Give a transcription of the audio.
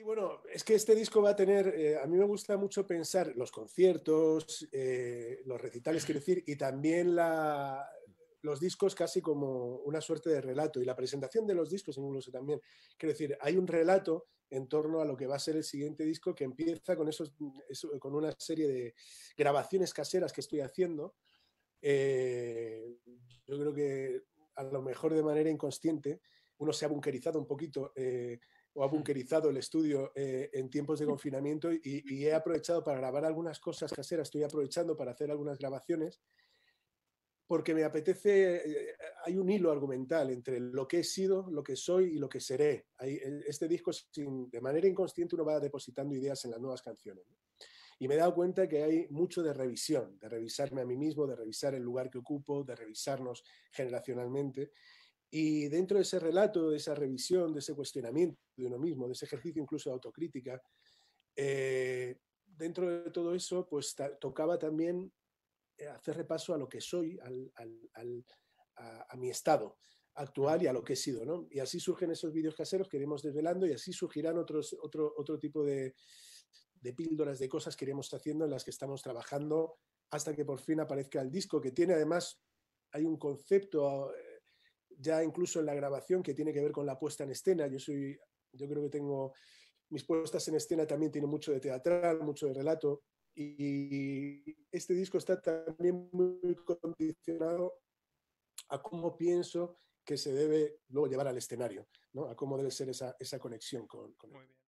Y bueno, es que este disco va a tener, eh, a mí me gusta mucho pensar los conciertos, eh, los recitales, quiero decir, y también la, los discos casi como una suerte de relato y la presentación de los discos incluso también. Quiero decir, hay un relato en torno a lo que va a ser el siguiente disco que empieza con, con una serie de grabaciones caseras que estoy haciendo. Eh, yo creo que a lo mejor de manera inconsciente uno se ha bunkerizado un poquito o ha mm. bunkerizado el estudio eh, en tiempos de confinamiento y, he aprovechado para grabar algunas cosas caseras, estoy aprovechando para hacer algunas grabaciones, porque me apetece, eh, hay un hilo argumental entre lo que he sido, lo que soy y lo que seré. Eh, este disco, de manera inconsciente, uno va depositando ideas en las nuevas canciones. Y me he dado cuenta que hay mucho de revisión, de revisarme a mí mismo, de revisar el lugar que ocupo, de revisarnos generacionalmente. Y dentro de ese relato, de esa revisión, de ese cuestionamiento de uno mismo, de ese ejercicio incluso de autocrítica, eh, dentro de todo eso, pues tocaba también eh, hacer repaso a lo que soy, a, mi estado actual y a lo que he sido. Y así surgen esos vídeos caseros que iremos desvelando y así surgirán otros, otro, otro tipo de, de píldoras, de cosas que iremos haciendo en las que estamos trabajando hasta que por fin aparezca el disco, que tiene además, hay un concepto ya incluso en la grabación que tiene que ver con la puesta en escena. Yo soy, yo creo que tengo mis puestas en escena también tienen mucho de teatral, mucho de relato y este disco está también muy condicionado a cómo pienso que se debe luego llevar al escenario, ¿no? a cómo debe ser esa, esa conexión con, con